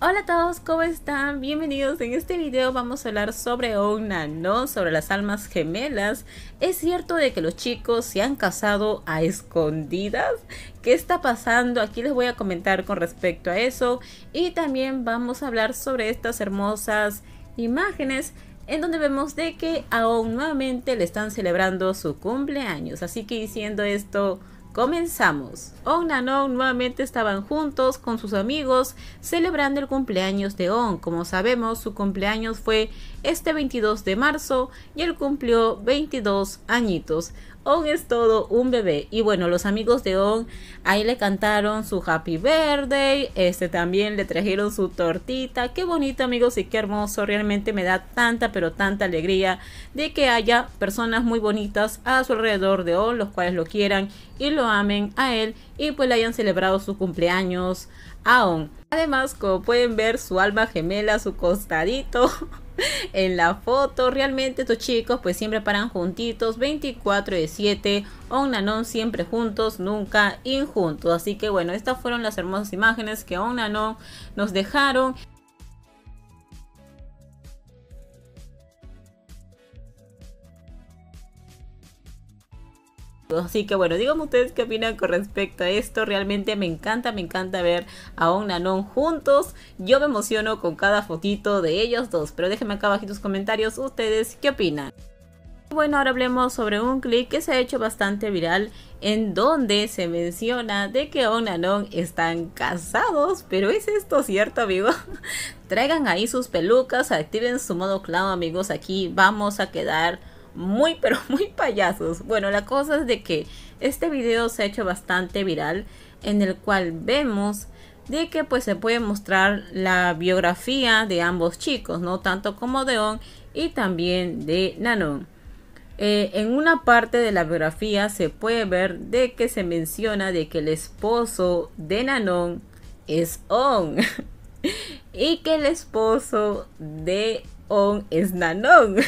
Hola a todos, ¿cómo están? Bienvenidos. En este video vamos a hablar sobre una, ¿no? Sobre las almas gemelas. ¿Es cierto de que los chicos se han casado a escondidas? ¿Qué está pasando? Aquí les voy a comentar con respecto a eso. Y también vamos a hablar sobre estas hermosas imágenes en donde vemos de que aún nuevamente le están celebrando su cumpleaños. Así que diciendo esto, Comenzamos. On and nuevamente estaban juntos con sus amigos celebrando el cumpleaños de On. Como sabemos, su cumpleaños fue este 22 de marzo y él cumplió 22 añitos. On es todo un bebé. Y bueno, los amigos de On ahí le cantaron su happy birthday. Este también le trajeron su tortita. Qué bonito, amigos, y qué hermoso. Realmente me da tanta, pero tanta alegría de que haya personas muy bonitas a su alrededor de On, los cuales lo quieran y lo amen a él y pues le hayan celebrado su cumpleaños a On. Además, como pueden ver, su alma gemela, su costadito. en la foto. Realmente estos chicos pues siempre paran juntitos, 24 de 7, On Nanon siempre juntos, nunca injuntos. Así que bueno, estas fueron las hermosas imágenes que On Nanon nos dejaron. Así que bueno, díganme ustedes qué opinan con respecto a esto. Realmente me encanta, me encanta ver a un juntos. Yo me emociono con cada fotito de ellos dos. Pero déjenme acá abajo en sus comentarios ustedes qué opinan. Bueno, ahora hablemos sobre un clip que se ha hecho bastante viral en donde se menciona de que un nanon están casados, pero ¿es esto cierto, amigo? Traigan ahí sus pelucas, activen su modo clown, amigos, aquí vamos a quedar muy pero muy payasos. Bueno, la cosa es de que este video se ha hecho bastante viral en el cual vemos de que pues se puede mostrar la biografía de ambos chicos, no tanto como de On y también de Nanon. Eh, en una parte de la biografía se puede ver de que se menciona de que el esposo de Nanon es On y que el esposo de On es Nanon.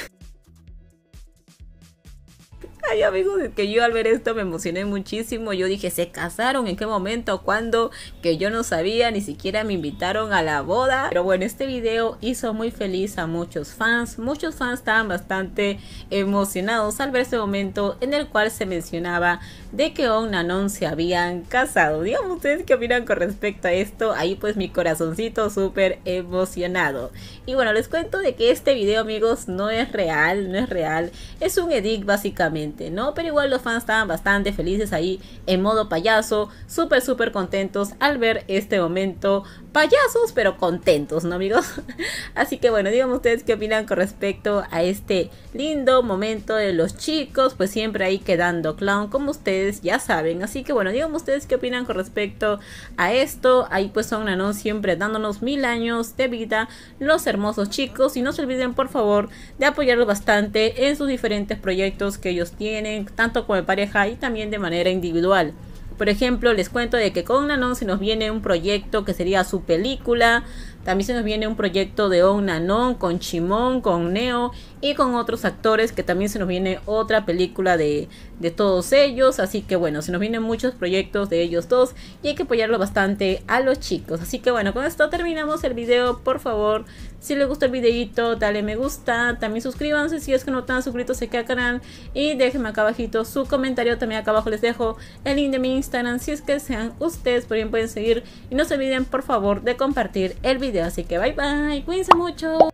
Ay amigos que yo al ver esto me emocioné muchísimo. Yo dije, ¿se casaron? ¿En qué momento? ¿Cuándo? Que yo no sabía, ni siquiera me invitaron a la boda. Pero bueno, este video hizo muy feliz a muchos fans. Muchos fans estaban bastante emocionados al ver ese momento en el cual se mencionaba de que On Nanon se habían casado. Digamos ustedes qué opinan con respecto a esto. Ahí pues mi corazoncito súper emocionado. Y bueno, les cuento de que este video, amigos, no es real, no es real. Es un edit básicamente ¿no? Pero igual los fans estaban bastante felices ahí en modo payaso, súper, súper contentos al ver este momento payasos, pero contentos, ¿no, amigos? Así que bueno, díganme ustedes qué opinan con respecto a este lindo momento de los chicos, pues siempre ahí quedando clown, como ustedes ya saben. Así que bueno, díganme ustedes qué opinan con respecto a esto. Ahí pues son, ¿no? Siempre dándonos mil años de vida los hermosos chicos. Y no se olviden, por favor, de apoyarlos bastante en sus diferentes proyectos que ellos tienen, tanto como pareja y también de manera individual. Por ejemplo, les cuento de que con Nanon se nos viene un proyecto que sería su película también se nos viene un proyecto de On con Chimón, con Neo y con otros actores que también se nos viene otra película de, de todos ellos. Así que bueno, se nos vienen muchos proyectos de ellos dos y hay que apoyarlo bastante a los chicos. Así que bueno, con esto terminamos el video. Por favor, si les gusta el videito, dale me gusta. También suscríbanse si es que no están suscritos aquí al canal. Y déjenme acá abajito su comentario. También acá abajo les dejo el link de mi Instagram si es que sean ustedes. Por bien pueden seguir. Y no se olviden por favor de compartir el video Así que bye bye, cuídense mucho.